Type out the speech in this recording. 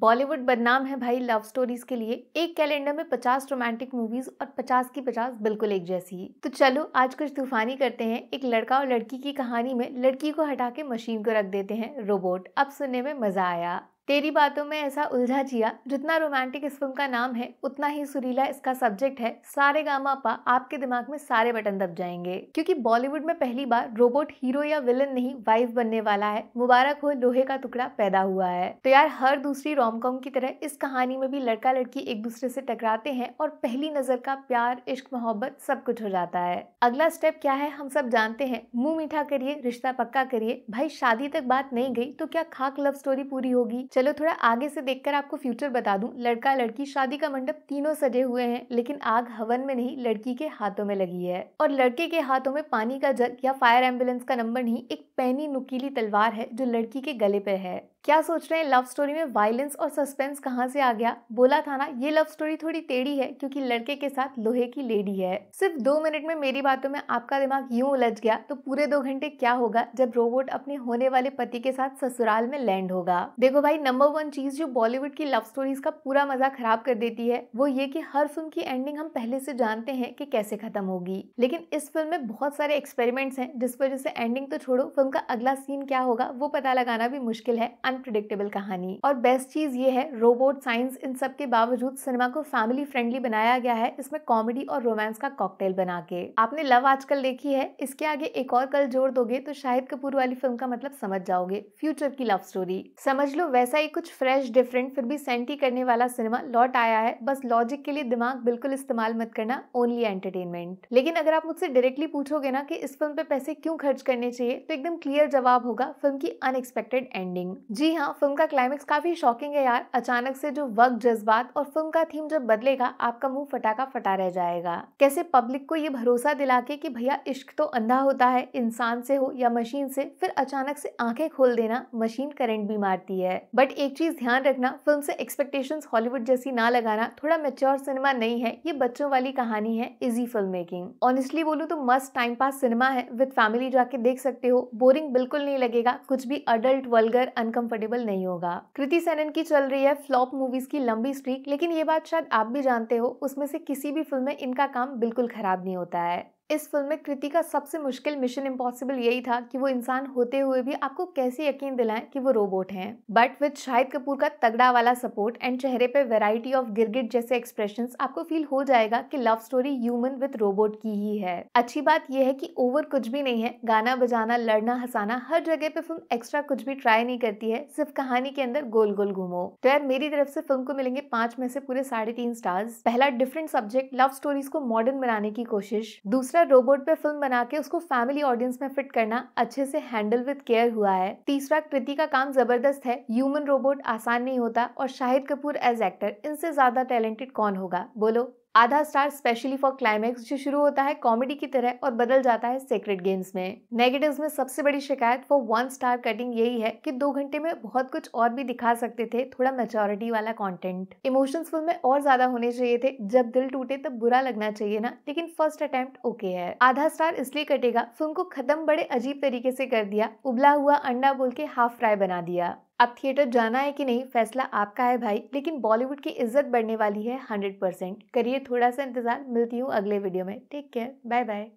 बॉलीवुड बदनाम है भाई लव स्टोरीज के लिए एक कैलेंडर में 50 रोमांटिक मूवीज और 50 की 50 बिल्कुल एक जैसी ही तो चलो आज कुछ तूफानी करते हैं एक लड़का और लड़की की कहानी में लड़की को हटा के मशीन को रख देते हैं रोबोट अब सुनने में मजा आया तेरी बातों में ऐसा उलझा जिया जितना रोमांटिक इस फिल्म का नाम है उतना ही सुरीला इसका सब्जेक्ट है सारे गामा पा आपके दिमाग में सारे बटन दब जाएंगे क्योंकि बॉलीवुड में पहली बार रोबोट हीरो या विलन नहीं वाइफ बनने वाला है मुबारक हो लोहे का टुकड़ा पैदा हुआ है तो यार हर दूसरी रोमकॉम की तरह इस कहानी में भी लड़का लड़की एक दूसरे से टकराते हैं और पहली नजर का प्यार इश्क मोहब्बत सब कुछ हो जाता है अगला स्टेप क्या है हम सब जानते हैं मुंह मीठा करिए रिश्ता पक्का करिए भाई शादी तक बात नहीं गई तो क्या खाक लव स्टोरी पूरी होगी चलो थोड़ा आगे से देखकर आपको फ्यूचर बता दूं लड़का लड़की शादी का मंडप तीनों सजे हुए हैं लेकिन आग हवन में नहीं लड़की के हाथों में लगी है और लड़के के हाथों में पानी का जग या फायर एम्बुलेंस का नंबर नहीं एक पैनी नुकीली तलवार है जो लड़की के गले पे है क्या सोच रहे हैं लव स्टोरी में वायलेंस और सस्पेंस कहाँ से आ गया बोला था ना ये लव स्टोरी थोड़ी टेढ़ी है क्योंकि लड़के के साथ लोहे की लेडी है सिर्फ दो मिनट में मेरी बातों में आपका दिमाग यूं उलझ गया तो पूरे दो घंटे क्या होगा जब रोबोट अपने होने वाले पति के साथ ससुराल में लैंड होगा देखो भाई नंबर वन चीज जो बॉलीवुड की लव स्टोरीज का पूरा मजा खराब कर देती है वो ये की हर फिल्म की एंडिंग हम पहले से जानते हैं की कैसे खत्म होगी लेकिन इस फिल्म में बहुत सारे एक्सपेरिमेंट्स हैं जिस वजह से एंडिंग तो छोड़ो फिल्म का अगला सीन क्या होगा वो पता लगाना भी मुश्किल है अनप्रिडिक्टेबल कहानी और बेस्ट चीज ये है रोबोट साइंस इन सब के बावजूद सिनेमा को फैमिली फ्रेंडली बनाया गया है इसमें कॉमेडी और रोमांस का कॉकटेल बना के आपने लव आजकल देखी है इसके आगे एक और कल जोड़ दोगे तो शाहिद कपूर वाली फिल्म का मतलब समझ जाओगे फ्यूचर की लव स्टोरी समझ लो वैसा ही कुछ फ्रेश डिफरेंट फिर भी सेंटी करने वाला सिनेमा लौट आया है बस लॉजिक के लिए दिमाग बिल्कुल इस्तेमाल मत करना ओनली एंटरटेनमेंट लेकिन अगर आप मुझसे डायरेक्टली पूछोगे ना कि इस फिल्म पे पैसे क्यों खर्च करने चाहिए तो एकदम क्लियर जवाब होगा फिल्म की अनएक्सपेक्टेड एंडिंग जी जी हाँ फिल्म का क्लाइमेक्स काफ़ी शॉकिंग है यार अचानक से जो वक्त जज्बात और फिल्म का थीम जब बदलेगा आपका मुंह फटाका फटा रह जाएगा कैसे पब्लिक को ये भरोसा दिला के कि भैया इश्क तो अंधा होता है इंसान से हो या मशीन से फिर अचानक से आंखें खोल देना मशीन करंट भी मारती है बट एक चीज ध्यान रखना फिल्म से एक्सपेक्टेशन हॉलीवुड जैसी ना लगाना थोड़ा मेच्योर सिनेमा नहीं है ये बच्चों वाली कहानी है इजी फिल्म मेकिंग ऑनेस्टली बोलूँ तो मस्त टाइम पास सिनेमा है विद फैमिली जाके देख सकते हो बोरिंग बिल्कुल नहीं लगेगा कुछ भी अडल्ट वर्गर अनकम्फर्ट कंफर्टेबल नहीं होगा कृति सेनन की चल रही है फ्लॉप मूवीज की लंबी स्ट्रीक लेकिन ये बात शायद आप भी जानते हो उसमें से किसी भी फिल्म में इनका काम बिल्कुल खराब नहीं होता है इस फिल्म में कृति का सबसे मुश्किल मिशन इम्पॉसिबल यही था कि वो इंसान होते हुए भी आपको कैसे यकीन दिलाएं कि वो रोबोट हैं बट विद शाहिद कपूर का तगड़ा वाला सपोर्ट एंड चेहरे पे वेराइटी ऑफ गिरगिट जैसे एक्सप्रेशन आपको फील हो जाएगा कि love story human with robot की ही है अच्छी बात यह है की ओवर कुछ भी नहीं है गाना बजाना लड़ना हंसाना हर जगह पे फिल्म एक्स्ट्रा कुछ भी ट्राई नहीं करती है सिर्फ कहानी के अंदर गोल गोल घूमो तो यार मेरी तरफ से फिल्म को मिलेंगे पांच में से पूरे साढ़े तीन स्टार्स पहला डिफरेंट सब्जेक्ट लव स्टोरीज को मॉडर्न बनाने की कोशिश दूसरा स्टार रोबोट पे फिल्म बना के उसको फैमिली ऑडियंस में फिट करना अच्छे से हैंडल विद केयर हुआ है तीसरा कृति का काम जबरदस्त है ह्यूमन रोबोट आसान नहीं होता और शाहिद कपूर एज एक्टर इनसे ज्यादा टैलेंटेड कौन होगा बोलो आधा स्टार स्पेशली फॉर क्लाइमैक्स जो शुरू होता है कॉमेडी की तरह और बदल जाता है सेक्रेट गेम्स में नेगेटिव में सबसे बड़ी शिकायत फॉर वन स्टार कटिंग यही है कि दो घंटे में बहुत कुछ और भी दिखा सकते थे थोड़ा मेचोरिटी वाला कॉन्टेंट इमोशंस फिल्म में और ज्यादा होने चाहिए थे जब दिल टूटे तब बुरा लगना चाहिए ना लेकिन फर्स्ट अटेम्प्ट ओके है आधा स्टार इसलिए कटेगा फिल्म को खत्म बड़े अजीब तरीके से कर दिया उबला हुआ अंडा बोल के हाफ फ्राई बना दिया अब थिएटर जाना है कि नहीं फैसला आपका है भाई लेकिन बॉलीवुड की इज्जत बढ़ने वाली है हंड्रेड परसेंट करिए थोड़ा सा इंतजार मिलती हूँ अगले वीडियो में टेक केयर बाय बाय